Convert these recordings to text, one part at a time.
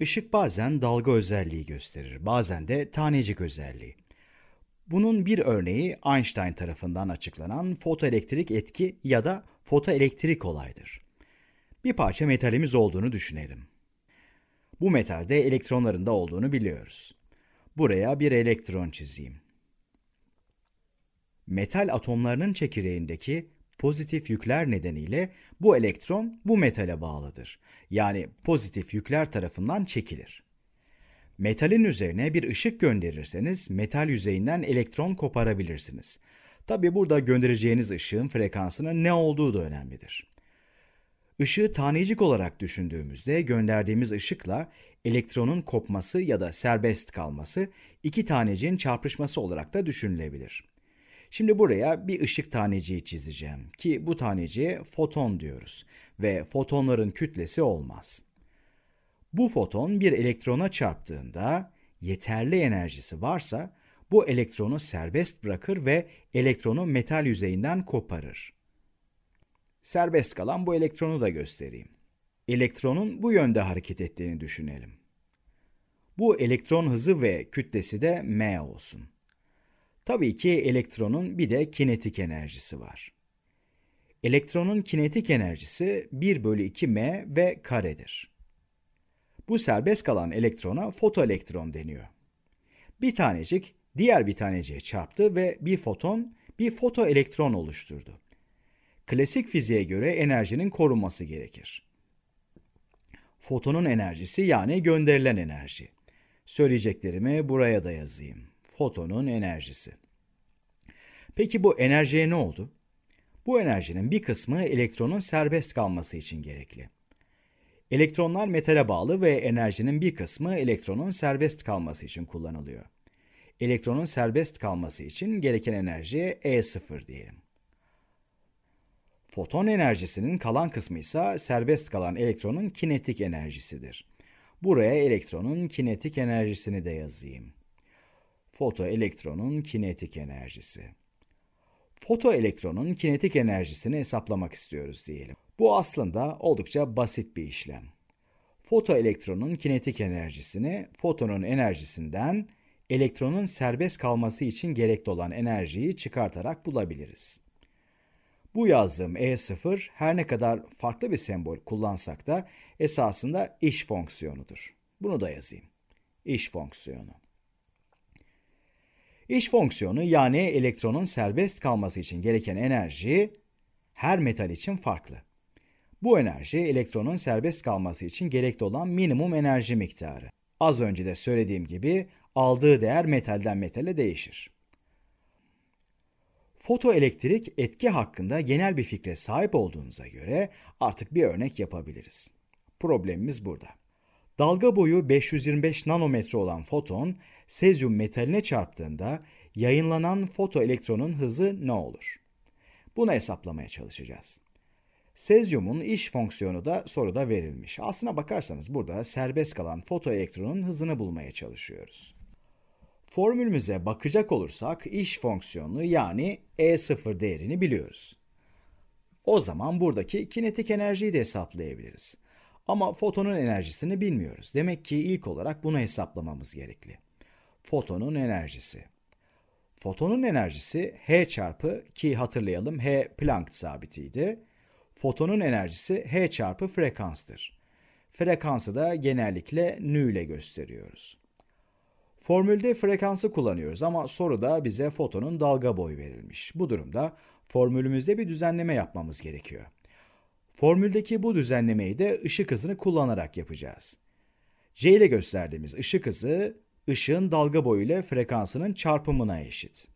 Işık bazen dalga özelliği gösterir, bazen de tanecik özelliği. Bunun bir örneği Einstein tarafından açıklanan fotoelektrik etki ya da fotoelektrik olaydır. Bir parça metalimiz olduğunu düşünelim. Bu metalde elektronların da olduğunu biliyoruz. Buraya bir elektron çizeyim. Metal atomlarının çekirdeğindeki pozitif yükler nedeniyle bu elektron bu metale bağlıdır. Yani pozitif yükler tarafından çekilir. Metalin üzerine bir ışık gönderirseniz metal yüzeyinden elektron koparabilirsiniz. Tabi burada göndereceğiniz ışığın frekansının ne olduğu da önemlidir. Işığı tanecik olarak düşündüğümüzde gönderdiğimiz ışıkla elektronun kopması ya da serbest kalması iki taneciğin çarpışması olarak da düşünülebilir. Şimdi buraya bir ışık taneciği çizeceğim ki bu taneciğe foton diyoruz ve fotonların kütlesi olmaz. Bu foton bir elektrona çarptığında yeterli enerjisi varsa bu elektronu serbest bırakır ve elektronu metal yüzeyinden koparır. Serbest kalan bu elektronu da göstereyim. Elektronun bu yönde hareket ettiğini düşünelim. Bu elektron hızı ve kütlesi de m olsun. Tabii ki elektronun bir de kinetik enerjisi var. Elektronun kinetik enerjisi 1 bölü 2 m ve karedir. Bu serbest kalan elektrona fotoelektron deniyor. Bir tanecik diğer bir taneciğe çarptı ve bir foton bir fotoelektron oluşturdu. Klasik fiziğe göre enerjinin korunması gerekir. Fotonun enerjisi yani gönderilen enerji. Söyleyeceklerimi buraya da yazayım fotonun enerjisi. Peki bu enerjiye ne oldu? Bu enerjinin bir kısmı elektronun serbest kalması için gerekli. Elektronlar metale bağlı ve enerjinin bir kısmı elektronun serbest kalması için kullanılıyor. Elektronun serbest kalması için gereken enerji E0 diyelim. Foton enerjisinin kalan kısmı ise serbest kalan elektronun kinetik enerjisidir. Buraya elektronun kinetik enerjisini de yazayım. Fotoelektronun kinetik enerjisi. Fotoelektronun kinetik enerjisini hesaplamak istiyoruz diyelim. Bu aslında oldukça basit bir işlem. Fotoelektronun kinetik enerjisini fotonun enerjisinden elektronun serbest kalması için gerekli olan enerjiyi çıkartarak bulabiliriz. Bu yazdığım E0 her ne kadar farklı bir sembol kullansak da esasında iş fonksiyonudur. Bunu da yazayım. İş fonksiyonu. İş fonksiyonu yani elektronun serbest kalması için gereken enerji her metal için farklı. Bu enerji elektronun serbest kalması için gerekli olan minimum enerji miktarı. Az önce de söylediğim gibi aldığı değer metalden metale değişir. Fotoelektrik etki hakkında genel bir fikre sahip olduğunuza göre artık bir örnek yapabiliriz. Problemimiz burada. Dalga boyu 525 nanometre olan foton sezyum metaline çarptığında yayınlanan fotoelektronun hızı ne olur? Bunu hesaplamaya çalışacağız. Sezyumun iş fonksiyonu da soruda verilmiş. Aslına bakarsanız burada serbest kalan fotoelektronun hızını bulmaya çalışıyoruz. Formülümüze bakacak olursak iş fonksiyonu yani E0 değerini biliyoruz. O zaman buradaki kinetik enerjiyi de hesaplayabiliriz. Ama fotonun enerjisini bilmiyoruz. Demek ki ilk olarak bunu hesaplamamız gerekli. Fotonun enerjisi. Fotonun enerjisi H çarpı ki hatırlayalım H Planck sabitiydi. Fotonun enerjisi H çarpı frekanstır. Frekansı da genellikle nü ile gösteriyoruz. Formülde frekansı kullanıyoruz ama soruda bize fotonun dalga boyu verilmiş. Bu durumda formülümüzde bir düzenleme yapmamız gerekiyor. Formüldeki bu düzenlemeyi de ışık hızını kullanarak yapacağız. J ile gösterdiğimiz ışık hızı ışığın dalga boyu ile frekansının çarpımına eşit.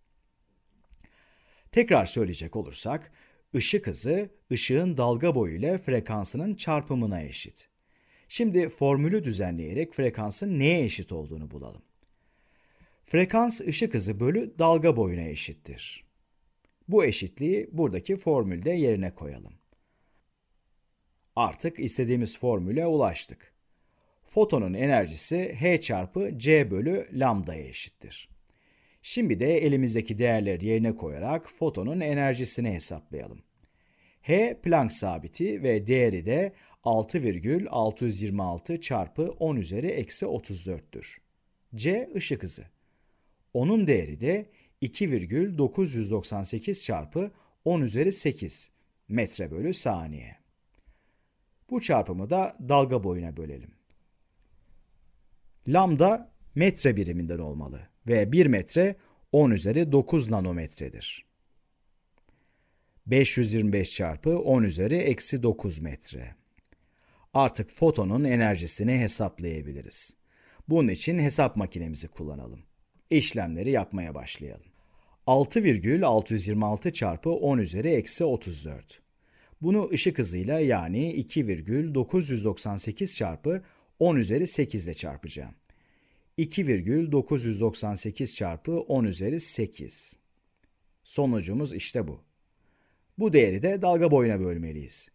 Tekrar söyleyecek olursak, ışık hızı ışığın dalga boyu ile frekansının çarpımına eşit. Şimdi formülü düzenleyerek frekansın neye eşit olduğunu bulalım. Frekans ışık hızı bölü dalga boyuna eşittir. Bu eşitliği buradaki formülde yerine koyalım. Artık istediğimiz formüle ulaştık. Fotonun enerjisi H çarpı C bölü lambdaya eşittir. Şimdi de elimizdeki değerleri yerine koyarak fotonun enerjisini hesaplayalım. H Planck sabiti ve değeri de 6,626 çarpı 10 üzeri eksi 34'tür. C ışık hızı. Onun değeri de 2,998 çarpı 10 üzeri 8 metre bölü saniye. Bu çarpımı da dalga boyuna bölelim. Lambda metre biriminden olmalı ve 1 metre 10 üzeri 9 nanometredir. 525 çarpı 10 üzeri eksi 9 metre. Artık fotonun enerjisini hesaplayabiliriz. Bunun için hesap makinemizi kullanalım. İşlemleri yapmaya başlayalım. 6,626 çarpı 10 üzeri eksi 34. Bunu ışık hızıyla yani 2,998 çarpı 10 üzeri 8 ile çarpacağım. 2,998 çarpı 10 üzeri 8. Sonucumuz işte bu. Bu değeri de dalga boyuna bölmeliyiz.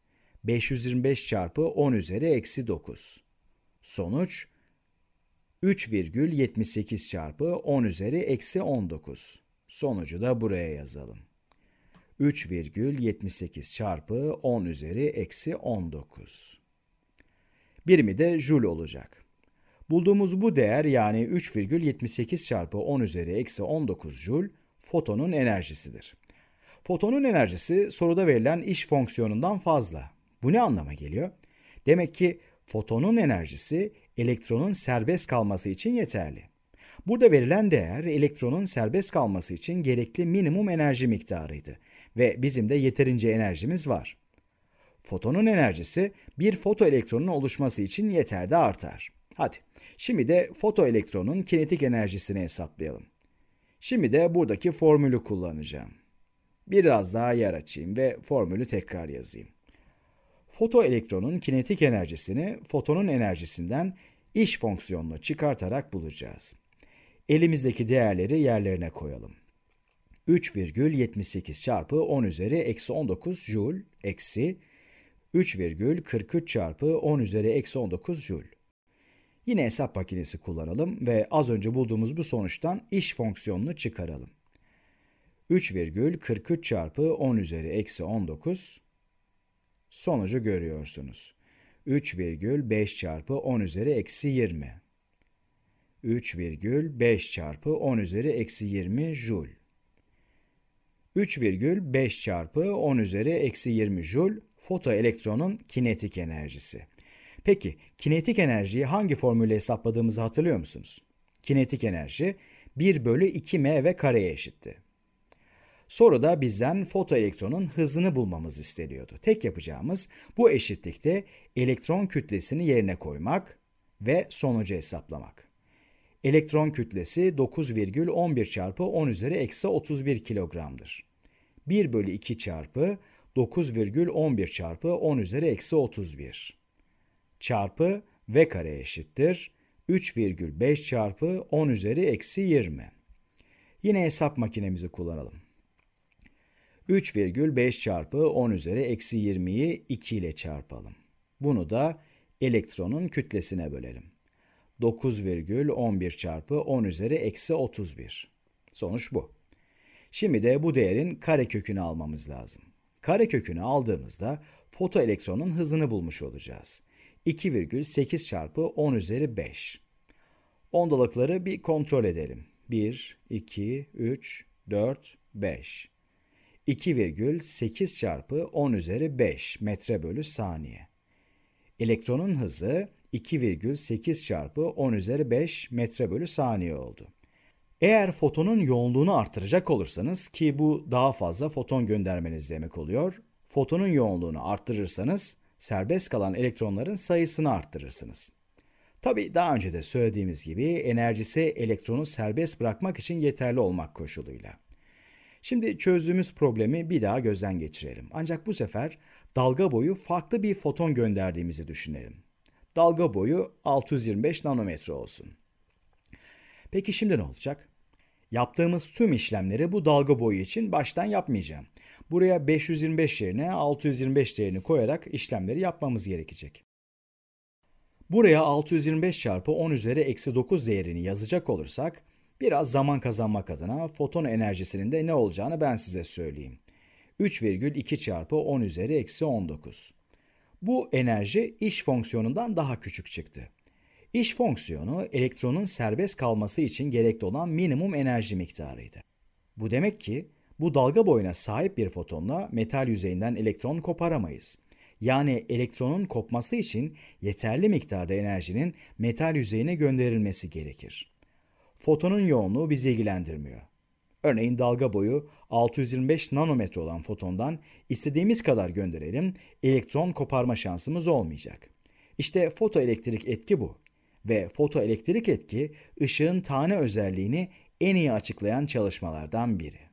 525 çarpı 10 üzeri eksi 9. Sonuç 3,78 çarpı 10 üzeri eksi 19. Sonucu da buraya yazalım. 3,78 çarpı 10 üzeri eksi 19. Birimi de jül olacak. Bulduğumuz bu değer yani 3,78 çarpı 10 üzeri eksi 19 jül fotonun enerjisidir. Fotonun enerjisi soruda verilen iş fonksiyonundan fazla. Bu ne anlama geliyor? Demek ki fotonun enerjisi elektronun serbest kalması için yeterli. Burada verilen değer elektronun serbest kalması için gerekli minimum enerji miktarıydı ve bizim de yeterince enerjimiz var. Fotonun enerjisi bir fotoelektronun oluşması için yeterli artar. Hadi şimdi de fotoelektronun kinetik enerjisini hesaplayalım. Şimdi de buradaki formülü kullanacağım. Biraz daha yer açayım ve formülü tekrar yazayım. Fotoelektronun kinetik enerjisini fotonun enerjisinden iş fonksiyonuna çıkartarak bulacağız. Elimizdeki değerleri yerlerine koyalım. 3,78 çarpı 10 üzeri eksi 19 joule eksi 3,43 çarpı 10 üzeri eksi 19 joule. Yine hesap makinesi kullanalım ve az önce bulduğumuz bu sonuçtan iş fonksiyonunu çıkaralım. 3,43 çarpı 10 üzeri eksi 19 sonucu görüyorsunuz. 3,5 çarpı 10 üzeri eksi 20. 3,5 çarpı 10 üzeri eksi 20 jul. 3,5 çarpı 10 üzeri eksi 20 jul fotoelektronun kinetik enerjisi. Peki kinetik enerjiyi hangi formülle hesapladığımızı hatırlıyor musunuz? Kinetik enerji 1 bölü 2m ve kareye eşitti. Soruda bizden fotoelektronun hızını bulmamız isteniyordu. Tek yapacağımız bu eşitlikte elektron kütlesini yerine koymak ve sonucu hesaplamak. Elektron kütlesi 9,11 çarpı 10 üzeri eksi 31 kilogramdır. 1 bölü 2 çarpı 9,11 çarpı 10 üzeri eksi 31 çarpı v kare eşittir 3,5 çarpı 10 üzeri eksi 20. Yine hesap makinemizi kullanalım. 3,5 çarpı 10 üzeri eksi 20'yi 2 ile çarpalım. Bunu da elektronun kütlesine bölelim. 9,11 çarpı 10 üzeri eksi 31. Sonuç bu. Şimdi de bu değerin karekökünü almamız lazım. Karekökünü aldığımızda fotoelektronun hızını bulmuş olacağız. 2,8 çarpı 10 üzeri 5. Ondalıkları bir kontrol edelim. 1, 2, 3, 4, 5. 2,8 çarpı 10 üzeri 5 metre bölü saniye. Elektronun hızı 2,8 çarpı 10 üzeri 5 metre bölü saniye oldu. Eğer fotonun yoğunluğunu artıracak olursanız ki bu daha fazla foton göndermeniz demek oluyor. Fotonun yoğunluğunu arttırırsanız serbest kalan elektronların sayısını arttırırsınız. Tabi daha önce de söylediğimiz gibi enerjisi elektronu serbest bırakmak için yeterli olmak koşuluyla. Şimdi çözdüğümüz problemi bir daha gözden geçirelim. Ancak bu sefer dalga boyu farklı bir foton gönderdiğimizi düşünelim dalga boyu 625 nanometre olsun. Peki şimdi ne olacak? Yaptığımız tüm işlemleri bu dalga boyu için baştan yapmayacağım. Buraya 525 yerine 625 değerini koyarak işlemleri yapmamız gerekecek. Buraya 625 çarpı 10 üzeri eksi 9 değerini yazacak olursak biraz zaman kazanmak adına foton enerjisinin de ne olacağını ben size söyleyeyim. 3,2 çarpı 10 üzeri eksi 19. Bu enerji iş fonksiyonundan daha küçük çıktı. İş fonksiyonu elektronun serbest kalması için gerekli olan minimum enerji miktarıydı. Bu demek ki bu dalga boyuna sahip bir fotonla metal yüzeyinden elektron koparamayız. Yani elektronun kopması için yeterli miktarda enerjinin metal yüzeyine gönderilmesi gerekir. Fotonun yoğunluğu bizi ilgilendirmiyor. Örneğin dalga boyu 625 nanometre olan fotondan istediğimiz kadar gönderelim, elektron koparma şansımız olmayacak. İşte fotoelektrik etki bu. Ve fotoelektrik etki ışığın tane özelliğini en iyi açıklayan çalışmalardan biri.